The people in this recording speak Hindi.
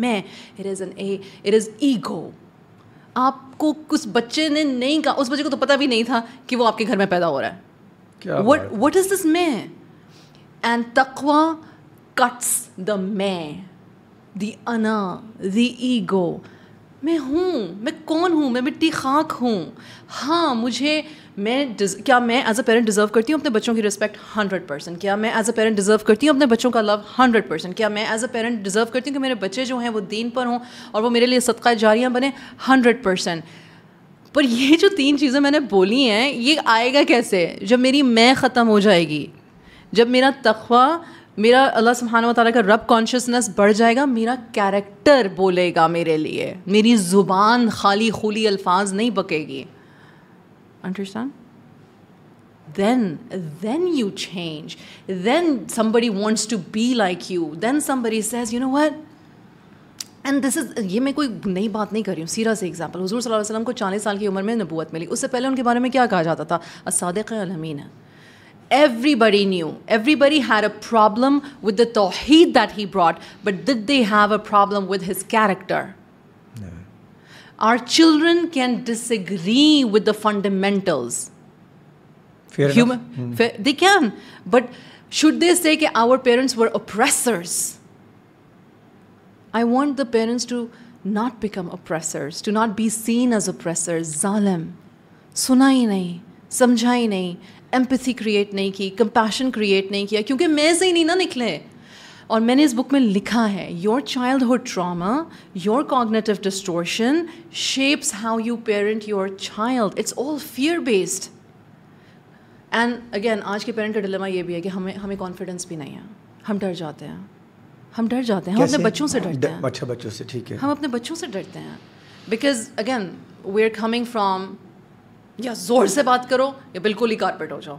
मैं it is an a it is ego आपको कुछ बच्चे ने नहीं कहा उस बच्चे को तो पता भी नहीं था कि वो आपके घर में पैदा हो रहा है वट वट इज़ दिस मै एंड तकवा कट्स द मै द अना द ईगो मैं हूँ मैं कौन हूँ मैं मिट्टी खाक हूँ हाँ मुझे मैं क्या मैं एज अ पेरेंट डिजर्व करती हूँ अपने बच्चों की रिस्पेक्ट हंड्रेड परसेंट क्या मैं एज अ पेरेंट डिजर्व करती हूँ अपने बच्चों का लव हंड्रेड परसेंट क्या मैं एज अ पेरेंट डिजर्व करती हूँ कि मेरे बच्चे जो हैं वो दीन पर हों और वो मेरे लिए सदका जारियाँ बने हंड्रेड परसेंट पर ये जो तीन चीज़ें मैंने बोली हैं ये आएगा कैसे जब मेरी मैं ख़त्म हो जाएगी जब मेरा तखवा मेरा अल्लाह सुबहान वाली का रब कॉन्शियसनेस बढ़ जाएगा मेरा कैरेक्टर बोलेगा मेरे लिए मेरी ज़ुबान खाली खुली अल्फाज नहीं बकेगी Understand? then then you change then somebody wants to be like you then somebody says you know what and this is ये मैं कोई नई बात नहीं कर रही हूँ सीरा से एग्जाम्पल हजूर वसल्लम को चालीस साल की उम्र में नबूत मिली उससे पहले उनके बारे में क्या कहा जाता था असादक अलमीन है everybody knew. Everybody had a problem with the tawheed that he brought, but did they have a problem with his character? our children can disagree with the fundamentals. Fair Human, mm. they can. But should they say that our parents were oppressors? I want the parents to not become oppressors, to not be seen as oppressors. Zalim. सुना ही नहीं समझा ही नहीं एम्पथी क्रिएट नहीं की कंपैशन क्रिएट नहीं किया क्योंकि मैं से ही नहीं ना निकले और मैंने इस बुक में लिखा है your childhood trauma your cognitive distortion shapes how you parent your child it's all fear based and again आज के पेरेंट का डिलेमा ये भी है कि हमें हमें कॉन्फिडेंस भी नहीं है हम डर जाते हैं हम डर जाते हैं हम अपने बच्चों से हाँ, डरते हैं अच्छा बच्चों से ठीक है हम अपने बच्चों से डरते हैं because again we are coming from या जोर से बात करो या बिल्कुल ही कारपेट हो जाओ